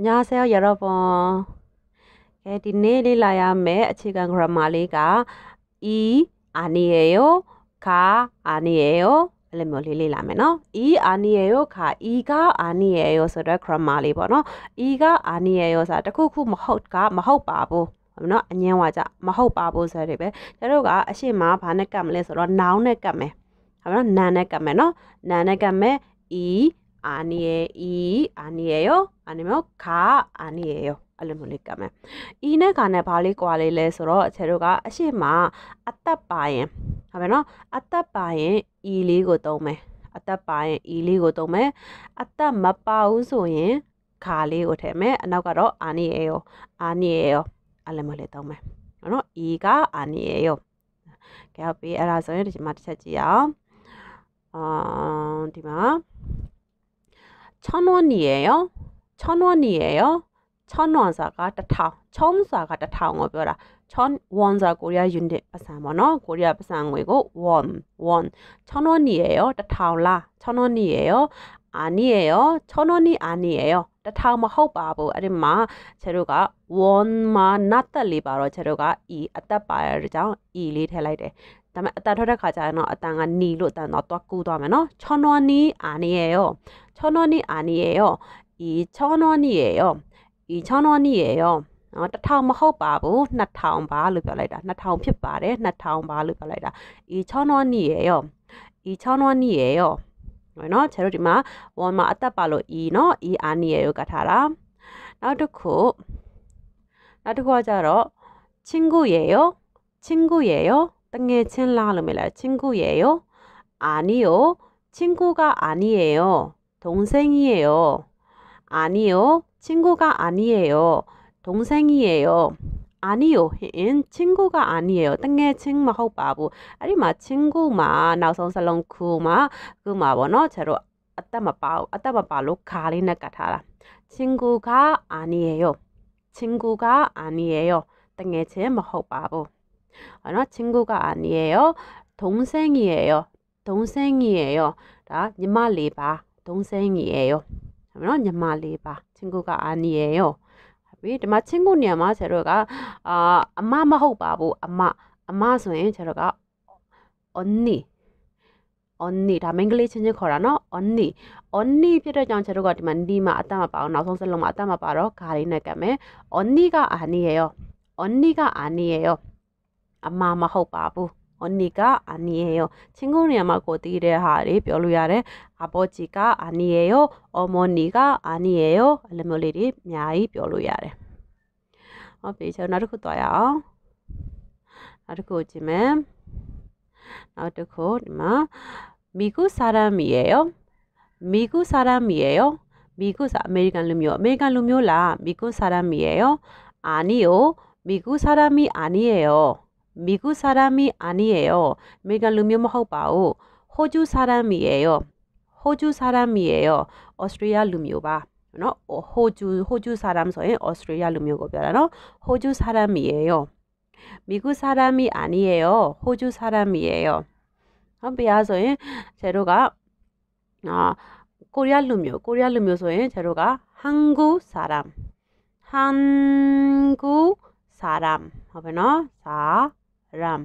အညာဆဲရရပွန်အဲဒီနေ့လေးလာရမယ်အခြေခံ grammar လေးက e အာနီယေယောခာအာနီယေယောအဲ့လိုမျိုးလေးလေးလာမယ်နော် e အာနီယေယောခာ e ကအာနီယေယောဆိုတော့ grammar လေးပေါ့နော် e ကအာနီယေယောဆိုတာတခုခုမဟုတ်ကမဟုတ်ပါဘူးနော်အငင်းဝါကြမဟုတ်ပါဘူးဆိုတဲ့ပဲကျွန်တော်ကအရှိမဘာနဲ့ကတ်မလဲဆိုတော့ noun နဲ့ကတ်မယ်ဟုတ်နော် nan နဲ့ကတ်မယ်နော် nan နဲ့ကတ်မယ် e 아니에 요, 아니에 요, 아니면가아니에 요. အဲ့လိုမျိုးလေးကမ်းမယ်။ e နဲ့ကနဲ့ဘာလေးကွာလေးလဲဆိုတော့အချေတို့ကအရှိမအသက်ပါရင်ဟုတ်ပဲနော်အသက်ပါရင် e လေးကိုသုံးမယ်။အသက်ပါရင် e လေးကိုသုံးမယ်။အသက်မပါဘူးဆိုရင်ခါလေးကိုထည့်မယ်။အနောက်ကတော့အာနီအေယောအာနီအေယောအဲ့လိုမျိုးလေးသုံးမယ်။နော် e ကအာနီအေယော။ကြောက်ပြီးအဲ့ဒါဆိုရင်ဒီမှာတစ်ချက်ကြည့်အောင်။အာဒီမှာ1000원이에 요. 1000원이에 요. 1000원사가 1000, 1000사가1000원벼 라. 1000원사고리아유닛바사모노고리아바사고이고 원, 원. 1000원이에 요. 1000 라. 1000원이에 요. 아니에 요. 1000원이아니에 요. 1000မဟုတ်ပါဘူး.အဲ့ဒီမှာ제로가원မှာနတ်တက်လေးပါတော့제로가이အသက်ပါရတဲ့ကြောင့် e လေးထည့်လိုက်တယ်ဒါပေမဲ့အတန်ထွက်တဲ့ခါကျရင်တော့အတန်ကနီလို့အတန်တော့သွားကူးသွားမယ်နော်ချောနောနီအာနီရေရောချောနောနီအာနီရေရောဤချောနောနီရေရောဤချောနောနီရေရောနော်တထောင်မဟုတ်ပါဘူး2000ပါလို့ပြောလိုက်တာ2000ဖြစ်ပါတယ်2000ပါလို့ပြောလိုက်တာဤချောနောနီရေရောဤချောနောနီရေရောနော်ကျတော့ဒီမှာဝန်မှာအသက်ပါလို့ဤနော်ဤအာနီရေရောကထားတာနောက်တစ်ခုနောက်တစ်ခုကကြတော့ချင်းကူရေရောချင်းကူရေရောငယ်ချင်းလားလို့မေးလိုက်ချင်းကူရဲ့ယောအာနီယောချင်းကူကအာနီရဲ့ယောဒုံစိန်ကြီးရဲ့ယောအာနီယောချင်းကူကအာနီရဲ့ယောဒုံစိန်ကြီးရဲ့ယောအာနီယောဟင်ချင်းကူကအာနီရဲ့ယောတငယ်ချင်းမဟုတ်ပါဘူးအဲ့ဒီမှာချင်းကူမှာနောက်ဆုံးစလုံးခုမှာခုမှာပေါ့နော်ကျတော့အသက်မပါဘူးအသက်မပါလို့ခါလေးနဲ့ကတ်ထားတာချင်းကူကအာနီရဲ့ယောချင်းကူကအာနီရဲ့ယောတငယ်ချင်းမဟုတ်ပါဘူး 어, 친구가아니에 요. 동생이에 요. 동생이에 요. 다니말리바동생이에 요. 그러면니말리바친구가아니에 요. 이ဒီမှာချင်းကိုနေရာမှာဆရာတို့ကအာအမမဟုတ်ပါဘူးအမအမဆိုရင်ဆရာတို့က언니언니ဒါမင်္ဂလိပ်ချင်းချင်းခေါ်တာနော်언니언니ဖြစ်တဲ့ကြောင့်ကျတို့ကဒီမှာနီမှာအတတ်မပါအောင်နောက်ဆုံးစလုံးမှာအတတ်မပါတော့ဂါလေးနဲ့ကပ်မယ်언니가아니에요언니가아니에요အမှားမဟုတ်ပါဘူး။အနီကအနီယေယောချင်းကုန်နေမှာကိုတည်တဲ့ဟာတွေပြောလို့ရတယ်။အပေါ်ကြီးကအနီယေယောအမောနီကအနီယေယောအလိုမျိုးလေးတွေအများကြီးပြောလို့ရတယ်။ဟုတ်ပြီကျွန်တော်နောက်တစ်ခုသွားရအောင်။နောက်တစ်ခုကြည့်မယ်။နောက်တစ်ခုဒီမှာမီကုစာရမီယေယောမီကုစာရမီယေယောမီကုစာအမေရိကန်လူမျိုးအမေရိကန်လူမျိုးလားမီကုစာရမီယေယောအာနီယောမီကုစာရမီအာနီယေယောမိကုစာရမီအာနီရဲ့ရောအမေရိကန်လူမျိုးမဟုတ်ပါဘူးဟိုကျူစာရမီရဲ့ရောဟိုကျူစာရမီရဲ့ရောဩစတြေးလျလူမျိုးပါနော်ဟိုကျူဟိုကျူစာရမ်ဆိုရင်ဩစတြေးလျလူမျိုးကိုပြောတာနော်ဟိုကျူစာရမီရဲ့ရောမိကုစာရမီအာနီရဲ့ရောဟိုကျူစာရမီရဲ့ရောဟုတ်ပြီအားဆိုရင်ခြေတို့ကအာကိုရီးယားလူမျိုးကိုရီးယားလူမျိုးဆိုရင်ခြေတို့ကဟန်ဂူစာရမ်ဟန်ဂူစာရမ်ဟုတ်ပြီနော်စာ ram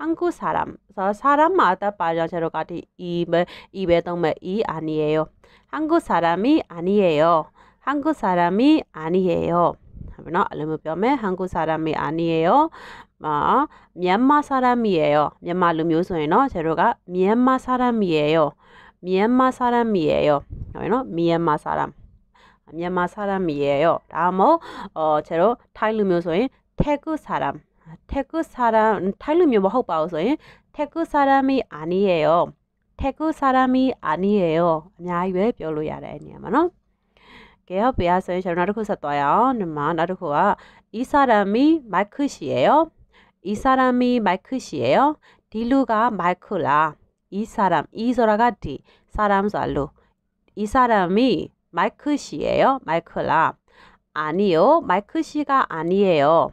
한국사람그래서사람마다발전체로가지입에입에동맥이아니에요한국사람이아니에요한국사람이아니에요နော်အလိုမျိုးပြောမယ်ဟန်ကူစာရမီအာနီရေရောမာမြန်မာစာရမီရေရောမြန်မာလူမျိုးဆိုရင်နော်ကျေတို့ကမြန်မာစာရမီရေရောမြန်မာစာရမီရေရောဟုတ်ပြီနော်မြန်မာစာရမြန်မာစာရမီရေရောဒါမှမဟုတ်အော်ကျေတို့ထိုင်းလူမျိုးဆိုရင်ထဲကူစာရမီ 태그 사람 음, 탈름이 뭐 하고 우서 예? 태그 사람이 아니에요. 태그 사람이 아니에요. 아니왜 별로 야래냐면은 게요 비아서 저 나르코 샀어요. 나 나르코가 이 사람이 마크 씨예요. 이 사람이 마크 씨예요. 딜루가 마크라이 사람 이소라가 디 사람 살루. 이 사람이 마크 씨예요. 마크라 아니요. 마크 씨가 아니에요.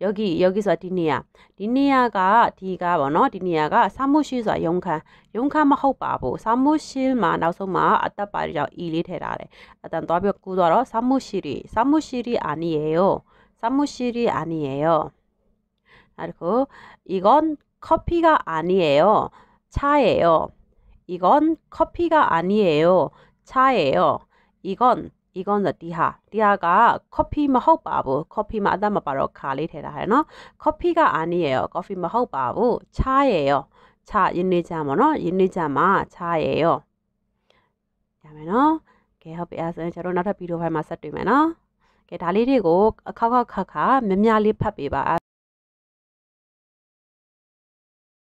여기 여기서 디니야 디니야가 디가 뭐노 디니야가 사무실에서 용칸 용칸만 호바보 사무실만 나서마 아따빠리자 일이 되라래 일단 더벽 구더러 사무실이 사무실이 아니에요 사무실이 아니에요 그리고 이건 커피가 아니에요 차예요 이건 커피가 아니에요 차예요 이건 ဒီကောင်းစတီဟာတရားက coffee မဟုတ်ပါဘူး coffee မှာအသက်မပါတော့ခါလေးထည့်ထားတယ်နော် coffee ကအာနီရယ်ရော coffee မဟုတ်ပါဘူးချားရယ်ရောချားရင်းနေကြမှာနော်ရင်းနေကြမှာချားရယ်ရောရမယ်နော်ကဲဟုတ်ပြီအဲဆိုရင်ကျွန်တော်နောက်ထပ်ဗီဒီယိုဖိုင်မှာဆက်တွေ့မယ်နော်ကဲဒါလေးတွေကိုအခောက်ခောက်ခါခါမြများလေးဖတ်ပေးပါ